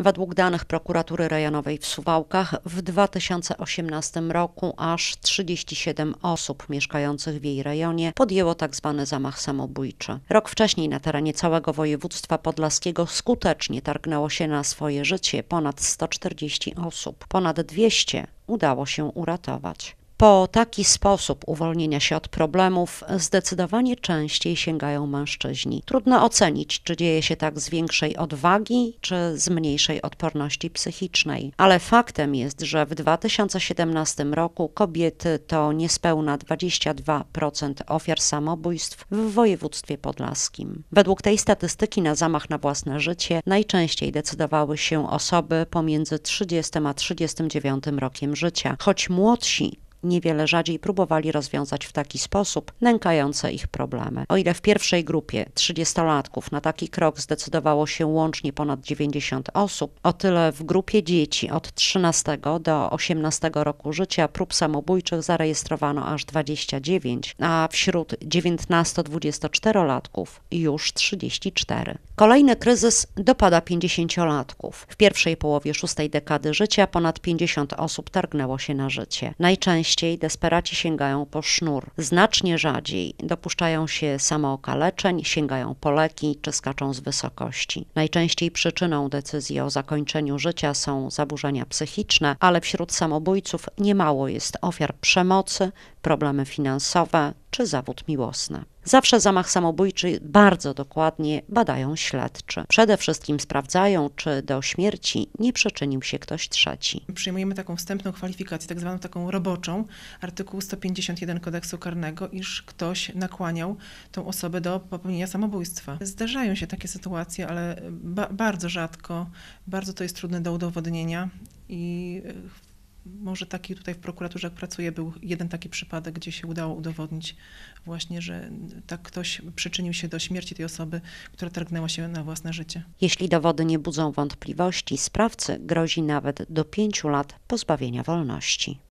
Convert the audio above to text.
Według danych prokuratury rejonowej w Suwałkach w 2018 roku aż 37 osób mieszkających w jej rejonie podjęło tzw. Tak zamach samobójczy. Rok wcześniej na terenie całego województwa podlaskiego skutecznie targnęło się na swoje życie ponad 140 osób. Ponad 200 udało się uratować. Po taki sposób uwolnienia się od problemów zdecydowanie częściej sięgają mężczyźni. Trudno ocenić, czy dzieje się tak z większej odwagi, czy z mniejszej odporności psychicznej, ale faktem jest, że w 2017 roku kobiety to niespełna 22% ofiar samobójstw w województwie podlaskim. Według tej statystyki na zamach na własne życie najczęściej decydowały się osoby pomiędzy 30 a 39 rokiem życia, choć młodsi niewiele rzadziej próbowali rozwiązać w taki sposób nękające ich problemy. O ile w pierwszej grupie 30-latków na taki krok zdecydowało się łącznie ponad 90 osób, o tyle w grupie dzieci od 13 do 18 roku życia prób samobójczych zarejestrowano aż 29, a wśród 19-24-latków już 34. Kolejny kryzys dopada 50-latków. W pierwszej połowie szóstej dekady życia ponad 50 osób targnęło się na życie. Najczęściej częściej desperaci sięgają po sznur. Znacznie rzadziej dopuszczają się samookaleczeń, sięgają po leki czy skaczą z wysokości. Najczęściej przyczyną decyzji o zakończeniu życia są zaburzenia psychiczne, ale wśród samobójców niemało jest ofiar przemocy, problemy finansowe, czy zawód miłosny. Zawsze zamach samobójczy bardzo dokładnie badają śledczy. Przede wszystkim sprawdzają, czy do śmierci nie przyczynił się ktoś trzeci. Przyjmujemy taką wstępną kwalifikację, tak zwaną taką roboczą, artykuł 151 kodeksu karnego, iż ktoś nakłaniał tą osobę do popełnienia samobójstwa. Zdarzają się takie sytuacje, ale ba bardzo rzadko, bardzo to jest trudne do udowodnienia i e, może taki tutaj w prokuraturze, jak pracuję, był jeden taki przypadek, gdzie się udało udowodnić właśnie, że tak ktoś przyczynił się do śmierci tej osoby, która targnęła się na własne życie. Jeśli dowody nie budzą wątpliwości, sprawcy grozi nawet do pięciu lat pozbawienia wolności.